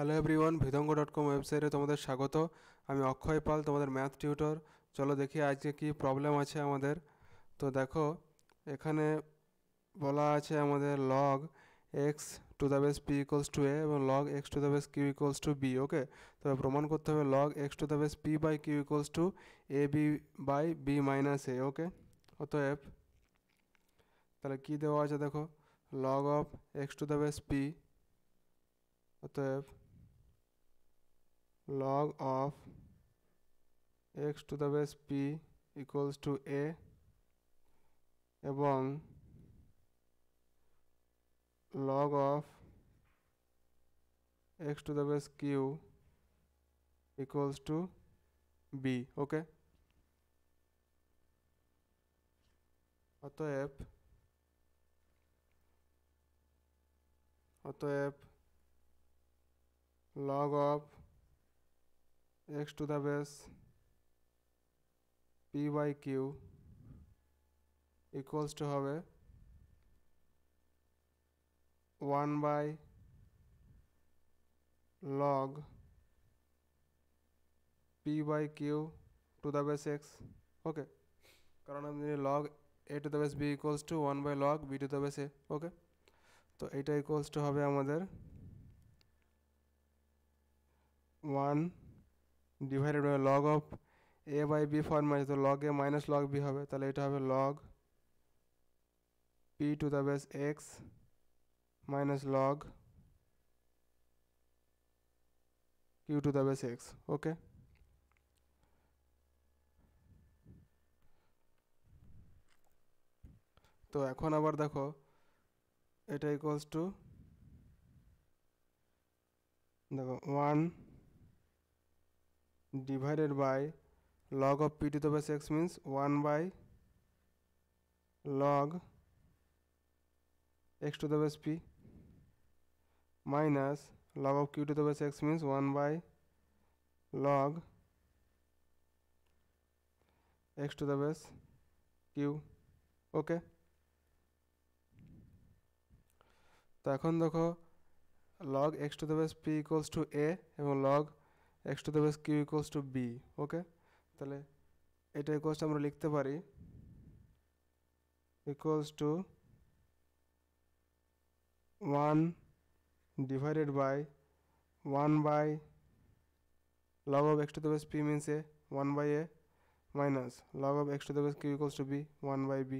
hello everyone ভিদঙ্গ dot com ওয়েবসাইটে তোমাদের স্বাগত আমি অক্ষয় পাল তোমাদের ম্যাথ টিউটর চলো দেখি আজকে কি প্রবলেম আছে আমাদের তো দেখো এখানে বলা আছে আমাদের log x to the base p equals to a এবং log x to the base q equals to b okay তবে প্রমাণ করতে হবে log x to the base p by q equals to a b by b minus a okay অতএব তাহলে কী দেওয়া আছে দেখো log of x to the base p অতএব log of x to the base p equals to a এবং log of x to the base q equals to b okay অতএব অতএব log of x to the base p by q equals to হবে 1 by log p by q to the base x ওকে কারণ আমি জানি log a to the base b equals to 1 by log b to the base a ওকে তো এটা equals to হবে আমাদের 1 divided by log of a by b ফর্মে তো log a minus log b হবে তাহলে এটা হবে log p to the base x minus log q to the base x okay তো এখন আবার দেখো এটা ইকুয়ালস টু দেখো one divided by log of p to the base x means 1 by log x to the base p minus log of q to the base x means 1 by log x to the base q okay তো এখন দেখো log x to the base p equals to a এবং log x to the base q equals to b okay তাহলে এটা equals আমরা লিখতে পারি equals to one divided by one by log of x to the base p means a 1 by a minus log of x to the base q equals to b 1 by b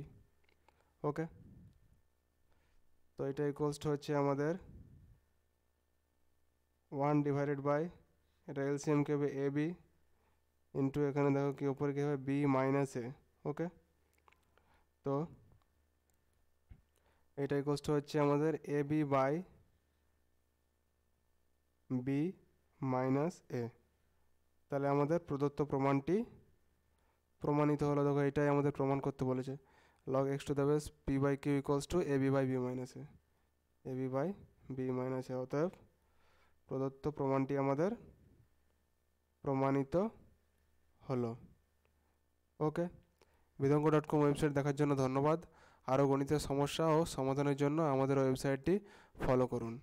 okay তো এটা equals to হচ্ছে আমাদের one divided by এটা LCM কে হবে a B into এখানে দেখো কি ওপরে কী হবে বি মাইনাস এ ওকে তো এটা ইকোস্ট হচ্ছে আমাদের a b by b minus a তাহলে আমাদের প্রদত্ত প্রমাণটি প্রমাণিত হলো দেখো এটাই আমাদের প্রমাণ করতে বলেছে log x to the base p by q equals to a b by b minus a a b by b minus a অতএব প্রদত্ত প্রমাণটি আমাদের প্রমাণিত হলো ওকে বিদঙ্গ ডট কম ওয়েবসাইট দেখার জন্য ধন্যবাদ আরও গণিতের সমস্যা ও সমাধানের জন্য আমাদের ওয়েবসাইটটি ফলো করুন